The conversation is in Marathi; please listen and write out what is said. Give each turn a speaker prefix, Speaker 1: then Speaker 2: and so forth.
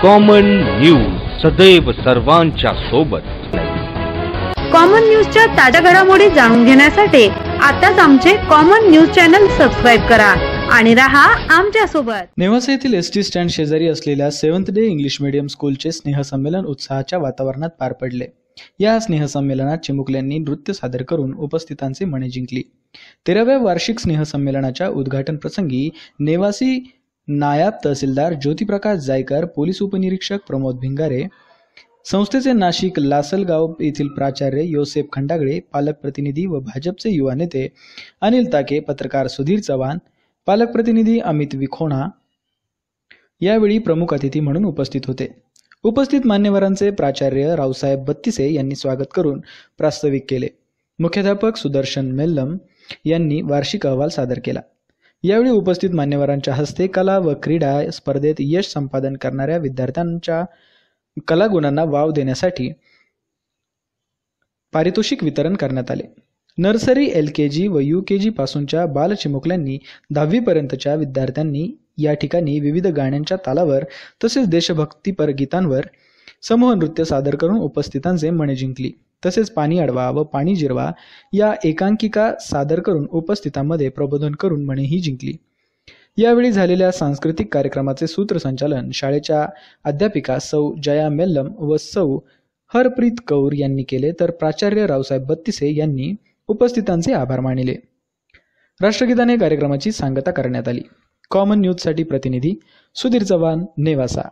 Speaker 1: कॉमन न्यूज सदैव सर्वांच्या सोबत कॉमन न्यूजच्या ताज्या घडामोडी जाणून घेण्यासाठी आताच आमचे कॉमन न्यूज चॅनल सबस्क्राईब करा आणि रहा आमच्या सोबत
Speaker 2: नेवासे येथील एस टी स्टँड शेजारी असलेल्या सेवन्थ डे इंग्लिश मीडियम चे स्नेहसंमेलन उत्साहाच्या वातावरणात पार पडले या स्नेहसंमेलनात चिमुकल्यांनी नृत्य सादर करून उपस्थितांचे मने जिंकली तेराव्या वार्षिक स्नेहसंमेलनाच्या उद्घाटन प्रसंगी नेवासी नायब तहसीलदार ज्योतिप्रकाश जायकर पोलीस उपनिरीक्षक प्रमोद भिंगारे संस्थेचे नाशिक लासलगाव येथील प्राचार्य योसेफ खंडागळे पालक प्रतिनिधी व भाजपचे युवा नेते अनिल ताके पत्रकार सुधीर चव्हाण पालक प्रतिनिधी अमित विखोणा यावेळी प्रमुख अतिथी म्हणून उपस्थित होते उपस्थित मान्यवरांचे प्राचार्य रावसाहेब बत्तीसे यांनी स्वागत करून प्रास्ताविक केले मुख्याध्यापक सुदर्शन मेल्लम यांनी वार्षिक अहवाल सादर केला यावेळी उपस्थित मान्यवरांच्या हस्ते कला व क्रीडा स्पर्धेत यश संपादन करणाऱ्या विद्यार्थ्यांच्या कलागुणांना वाव देण्यासाठी पारितोषिक वितरण करण्यात आले नर्सरी एल के जी व यू के जीपासूनच्या चिमुकल्यांनी दहावीपर्यंतच्या विद्यार्थ्यांनी या ठिकाणी विविध गाण्यांच्या तालावर तसेच देशभक्तीपर गीतांवर समूह नृत्य सादर करून उपस्थितांचे मने जिंकली तसेच पाणी अडवा व पाणी जिरवा या एकांकिका सादर करून उपस्थितांमध्ये प्रबोधन करून म्हणे ही जिंकली यावेळी झालेल्या सांस्कृतिक कार्यक्रमाचे सूत्रसंचालन शाळेच्या अध्यापिका सौ जया मेल्लम व सौ हरप्रीत कौर यांनी केले तर प्राचार्य रावसाहेब बत्तीसे यांनी उपस्थितांचे आभार मानिले राष्ट्रगीताने कार्यक्रमाची सांगता करण्यात आली कॉमन न्यूजसाठी प्रतिनिधी सुधीर चव्हाण नेवासा